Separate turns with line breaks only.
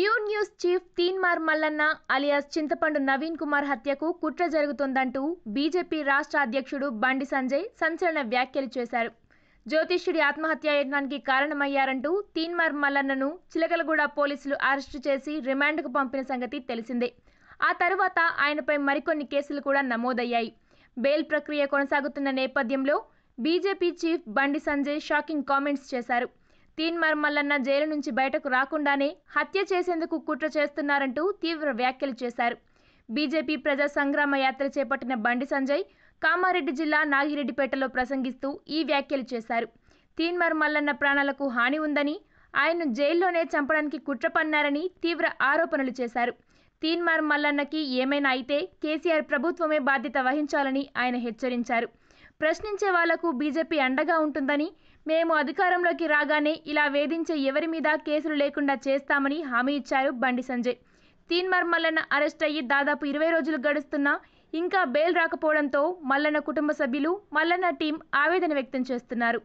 queue News chief Teenmaar Mallanna alias Chintapandu Naveen Kumar హత్యకు కుట్ర జరుగుతోందంటూ BJP రాష్ట్ర అధ్యక్షుడు బండి సంజయ్ సంచలన వ్యాఖ్యలు చేశారు జ్యోతిష్యుడి ఆత్మహత్యా యత్నానికి కారణమయ్యారంటూ తీన్మార్ మల్లన్నను చిలకలగూడ పోలీసులు అరెస్టు చేసి రిమాండ్కు పంపిన సంగతి తెలిసిందే ఆ తరువాత ఆయనపై మరికొన్ని కేసులు కూడా నమోదయ్యాయి బెయిల్ ప్రక్రియ కొనసాగుతున్న నేపథ్యంలో బీజేపీ చీఫ్ బండి సంజయ్ షాకింగ్ కామెంట్స్ చేశారు తీన్మార్ మల్లన్న జైలు నుంచి బయటకు రాకుండానే హత్య చేసేందుకు కుట్ర చేస్తున్నారంటూ తీవ్ర వ్యాఖ్యలు చేశారు బీజేపీ ప్రజా సంగ్రామ యాత్ర చేపట్టిన బండి సంజయ్ కామారెడ్డి జిల్లా నాగిరెడ్డిపేటలో ప్రసంగిస్తూ ఈ వ్యాఖ్యలు చేశారు తీన్మార్ మల్లన్న ప్రాణాలకు హాని ఉందని ఆయన్ను జైల్లోనే చంపడానికి కుట్ర పన్నారని తీవ్ర ఆరోపణలు చేశారు తీన్మార్ మల్లన్నకి ఏమైనా అయితే కేసీఆర్ ప్రభుత్వమే బాధ్యత వహించాలని ఆయన హెచ్చరించారు ప్రశ్నించే వాళ్లకు బీజేపీ అండగా ఉంటుందని మేము అధికారంలోకి రాగానే ఇలా వేధించే ఎవరి మీద కేసులు లేకుండా చేస్తామని హామీ ఇచ్చారు బండి సంజయ్ తీన్మార్ మల్లన్న అరెస్ట్ అయ్యి దాదాపు ఇరవై రోజులు గడుస్తున్నా ఇంకా బెయిల్ రాకపోవడంతో మల్లన్న కుటుంబ సభ్యులు మల్లన్న టీం ఆవేదన వ్యక్తం చేస్తున్నారు